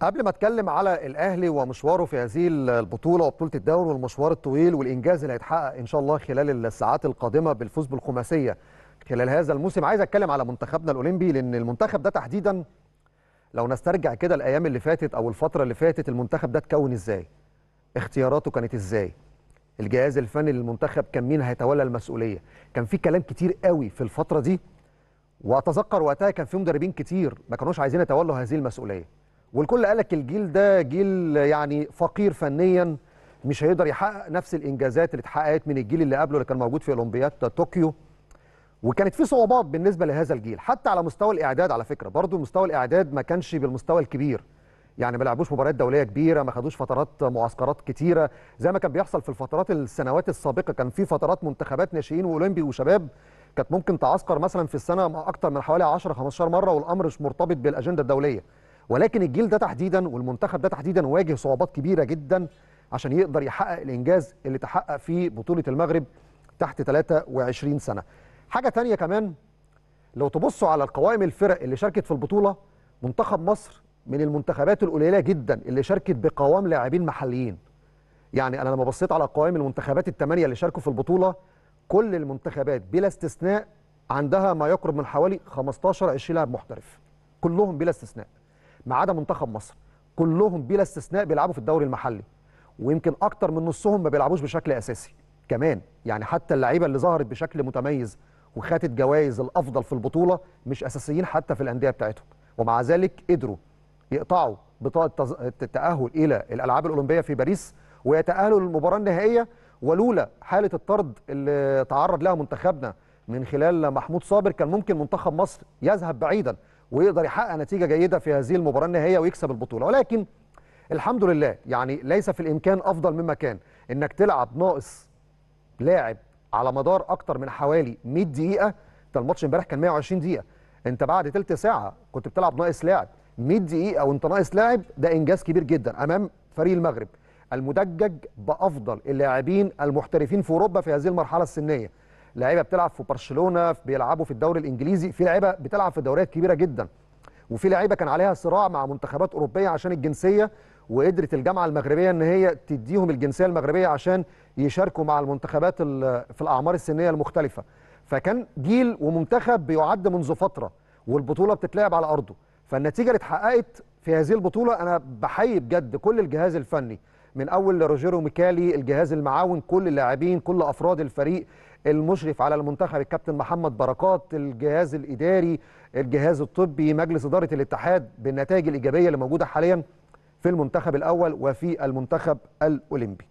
قبل ما اتكلم على الاهلي ومشواره في هذه البطوله وبطوله الدوري والمشوار الطويل والانجاز اللي هيتحقق ان شاء الله خلال الساعات القادمه بالفوز بالخماسيه خلال هذا الموسم عايز اتكلم على منتخبنا الاولمبي لان المنتخب ده تحديدا لو نسترجع كده الايام اللي فاتت او الفتره اللي فاتت المنتخب ده اتكون ازاي اختياراته كانت ازاي الجهاز الفني للمنتخب كان مين هيتولى المسؤوليه كان في كلام كتير قوي في الفتره دي واتذكر وقتها كان في مدربين كتير ما كانوش عايزين يتولوا هذه المسؤوليه والكل قال لك الجيل ده جيل يعني فقير فنيا مش هيقدر يحقق نفس الانجازات اللي اتحققت من الجيل اللي قبله اللي كان موجود في اولمبياد طوكيو وكانت في صعوبات بالنسبه لهذا الجيل حتى على مستوى الاعداد على فكره برضو مستوى الاعداد ما كانش بالمستوى الكبير يعني ما لعبوش مباريات دوليه كبيره ما خدوش فترات معسكرات كتيره زي ما كان بيحصل في الفترات السنوات السابقه كان في فترات منتخبات ناشئين واولمبي وشباب كانت ممكن تعسكر مثلا في السنه اكتر من حوالي 10 15 مره والامر مش مرتبط بالاجنده الدوليه ولكن الجيل ده تحديدا والمنتخب ده تحديدا واجه صعوبات كبيره جدا عشان يقدر يحقق الانجاز اللي تحقق في بطوله المغرب تحت 23 سنه. حاجه ثانيه كمان لو تبصوا على القوائم الفرق اللي شاركت في البطوله منتخب مصر من المنتخبات القليله جدا اللي شاركت بقوام لاعبين محليين. يعني انا لما بصيت على قوائم المنتخبات الثمانيه اللي شاركوا في البطوله كل المنتخبات بلا استثناء عندها ما يقرب من حوالي 15 20 لاعب محترف كلهم بلا استثناء. ما عدا منتخب مصر كلهم بلا استثناء بيلعبوا في الدوري المحلي ويمكن اكتر من نصهم ما بيلعبوش بشكل اساسي كمان يعني حتى اللعيبه اللي ظهرت بشكل متميز وخدت جوائز الافضل في البطوله مش اساسيين حتى في الانديه بتاعتهم ومع ذلك قدروا يقطعوا بطاقه التاهل الى الالعاب الاولمبيه في باريس ويتاهلوا للمباراه النهائيه ولولا حاله الطرد اللي تعرض لها منتخبنا من خلال محمود صابر كان ممكن منتخب مصر يذهب بعيدا ويقدر يحقق نتيجه جيده في هذه المباراه النهائيه ويكسب البطوله ولكن الحمد لله يعني ليس في الامكان افضل مما كان انك تلعب ناقص لاعب على مدار اكتر من حوالي 100 دقيقه انت الماتش امبارح كان 120 دقيقه انت بعد ثلث ساعه كنت بتلعب ناقص لاعب 100 دقيقه وانت ناقص لاعب ده انجاز كبير جدا امام فريق المغرب المدجج بافضل اللاعبين المحترفين في اوروبا في هذه المرحله السنيه لعيبه بتلعب في برشلونه بيلعبوا في الدوري الانجليزي في لعيبه بتلعب في دوريات كبيره جدا وفي لعيبه كان عليها صراع مع منتخبات اوروبيه عشان الجنسيه وقدرت الجامعه المغربيه ان هي تديهم الجنسيه المغربيه عشان يشاركوا مع المنتخبات في الاعمار السنيه المختلفه فكان جيل ومنتخب بيعد منذ فتره والبطوله بتتلعب على ارضه فالنتيجه اللي اتحققت في هذه البطوله انا بحيي بجد كل الجهاز الفني من اول روجيرو ميكالي الجهاز المعاون كل اللاعبين كل افراد الفريق المشرف على المنتخب الكابتن محمد بركات الجهاز الاداري الجهاز الطبي مجلس اداره الاتحاد بالنتائج الايجابيه اللي موجوده حاليا في المنتخب الاول وفي المنتخب الاولمبي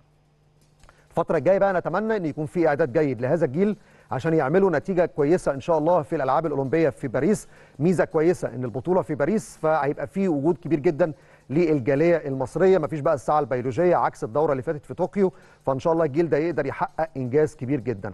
الفتره الجايه بقى نتمنى ان يكون في اعداد جيد لهذا الجيل عشان يعملوا نتيجه كويسه ان شاء الله في الالعاب الاولمبيه في باريس ميزه كويسه ان البطوله في باريس فهيبقى في وجود كبير جدا للجاليه المصريه مفيش بقى الساعه البيولوجيه عكس الدوره اللي فاتت في طوكيو فان شاء الله الجيل ده يقدر يحقق انجاز كبير جدا